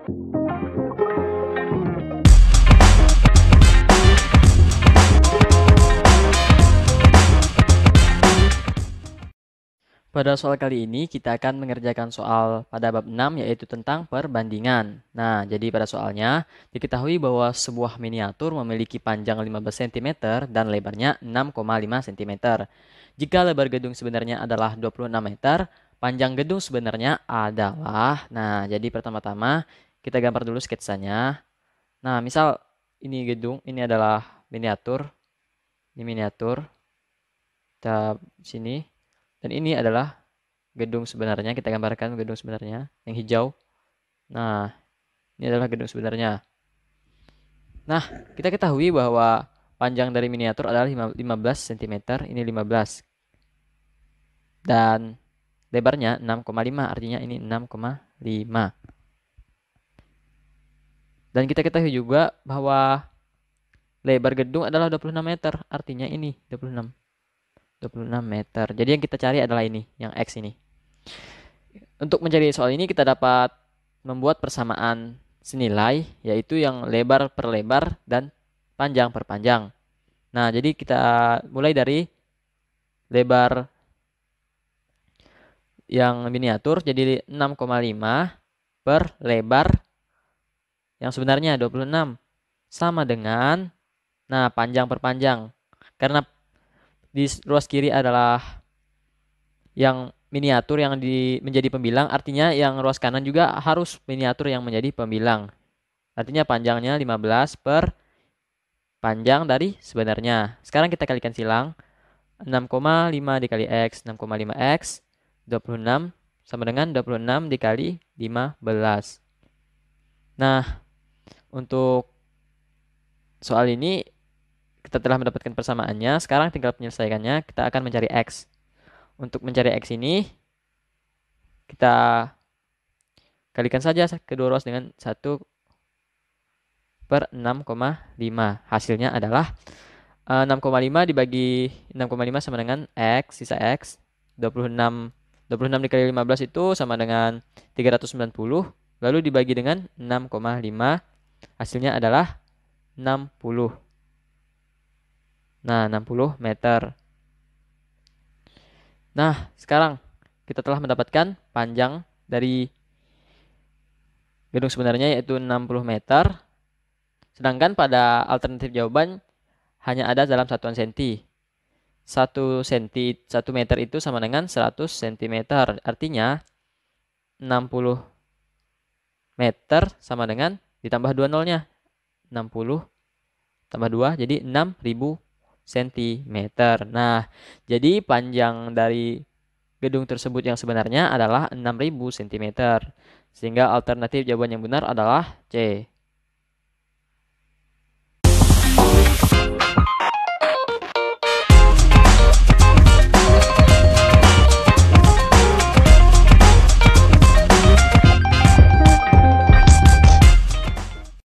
Pada soal kali ini kita akan mengerjakan soal pada bab 6 yaitu tentang perbandingan. Nah, jadi pada soalnya diketahui bahwa sebuah miniatur memiliki panjang 15 cm dan lebarnya 6,5 cm. Jika lebar gedung sebenarnya adalah 26 meter, panjang gedung sebenarnya adalah Nah, jadi pertama-tama kita gambar dulu sketsanya. Nah, misal ini gedung, ini adalah miniatur. Ini miniatur. Kita sini. Dan ini adalah gedung sebenarnya. Kita gambarkan gedung sebenarnya yang hijau. Nah, ini adalah gedung sebenarnya. Nah, kita ketahui bahwa panjang dari miniatur adalah 15 cm, ini 15. Dan lebarnya 6,5, artinya ini 6,5. Dan kita ketahui juga bahwa lebar gedung adalah 26 meter, artinya ini 26. 26 meter. Jadi yang kita cari adalah ini, yang X ini. Untuk mencari soal ini kita dapat membuat persamaan senilai yaitu yang lebar per lebar dan panjang per panjang. Nah, jadi kita mulai dari lebar yang miniatur jadi 6,5 per lebar yang sebenarnya 26 sama dengan nah panjang perpanjang karena di ruas kiri adalah yang miniatur yang di, menjadi pembilang artinya yang ruas kanan juga harus miniatur yang menjadi pembilang artinya panjangnya 15 per panjang dari sebenarnya sekarang kita kalikan silang 6,5 dikali X 6,5 X 26 sama dengan 26 dikali 15 nah untuk soal ini kita telah mendapatkan persamaannya, sekarang tinggal penyelesaiannya, kita akan mencari X. Untuk mencari X ini, kita kalikan saja kedua ruas dengan 1 per 6,5. Hasilnya adalah 6,5 eh, dibagi 6,5 sama dengan X, sisa X. 26, 26 dikali 15 itu sama dengan 390, lalu dibagi dengan 6,5 Hasilnya adalah 60. Nah, 60 meter. Nah, sekarang kita telah mendapatkan panjang dari gedung sebenarnya yaitu 60 meter. Sedangkan pada alternatif jawaban hanya ada dalam satuan senti. 1 senti 1 meter itu sama dengan 100 cm. Artinya 60 meter sama dengan Ditambah dua nolnya. 60 tambah 2 jadi 6000 cm. Nah, jadi panjang dari gedung tersebut yang sebenarnya adalah 6000 cm. Sehingga alternatif jawaban yang benar adalah C.